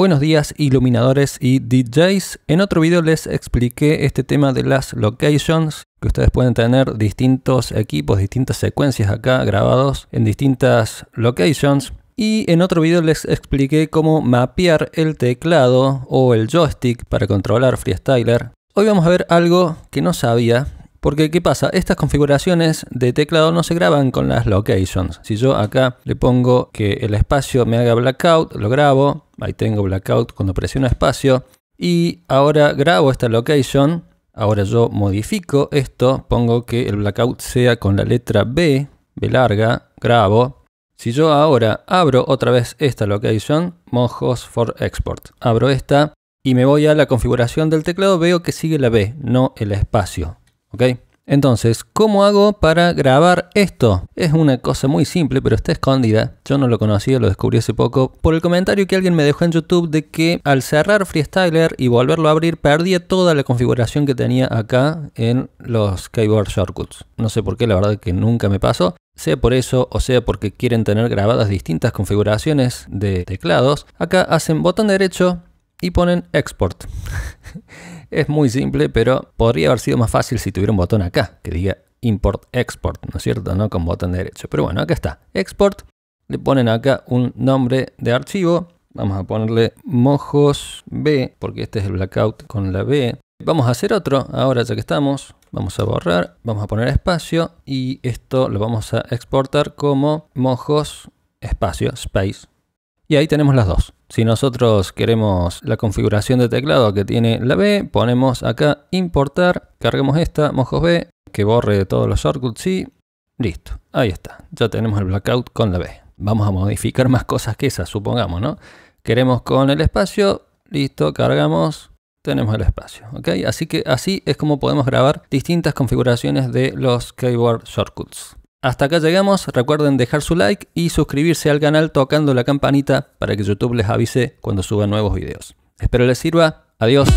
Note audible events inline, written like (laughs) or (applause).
Buenos días iluminadores y DJs. En otro video les expliqué este tema de las locations, que ustedes pueden tener distintos equipos, distintas secuencias acá grabados en distintas locations. Y en otro video les expliqué cómo mapear el teclado o el joystick para controlar Freestyler. Hoy vamos a ver algo que no sabía, porque, ¿qué pasa? Estas configuraciones de teclado no se graban con las locations. Si yo acá le pongo que el espacio me haga blackout, lo grabo. Ahí tengo blackout cuando presiono espacio. Y ahora grabo esta location. Ahora yo modifico esto. Pongo que el blackout sea con la letra B, B larga, grabo. Si yo ahora abro otra vez esta location, mojos for export. Abro esta y me voy a la configuración del teclado, veo que sigue la B, no el espacio. ¿ok? Entonces, ¿cómo hago para grabar esto? Es una cosa muy simple, pero está escondida. Yo no lo conocía, lo descubrí hace poco por el comentario que alguien me dejó en YouTube de que al cerrar Freestyler y volverlo a abrir, perdía toda la configuración que tenía acá en los keyboard shortcuts. No sé por qué, la verdad que nunca me pasó. Sea por eso o sea porque quieren tener grabadas distintas configuraciones de teclados, acá hacen botón derecho, y ponen export. (laughs) es muy simple, pero podría haber sido más fácil si tuviera un botón acá que diga import export, ¿no es cierto? No con botón derecho. Pero bueno, acá está. Export. Le ponen acá un nombre de archivo. Vamos a ponerle mojos B, porque este es el blackout con la B. Vamos a hacer otro ahora ya que estamos. Vamos a borrar, vamos a poner espacio y esto lo vamos a exportar como mojos espacio, space. Y ahí tenemos las dos. Si nosotros queremos la configuración de teclado que tiene la B, ponemos acá importar, cargamos esta, mojos B, que borre todos los shortcuts y listo. Ahí está, ya tenemos el blackout con la B. Vamos a modificar más cosas que esas, supongamos, ¿no? Queremos con el espacio, listo, cargamos, tenemos el espacio, ¿ok? Así que así es como podemos grabar distintas configuraciones de los keyboard shortcuts. Hasta acá llegamos, recuerden dejar su like y suscribirse al canal tocando la campanita para que YouTube les avise cuando suba nuevos videos. Espero les sirva, adiós.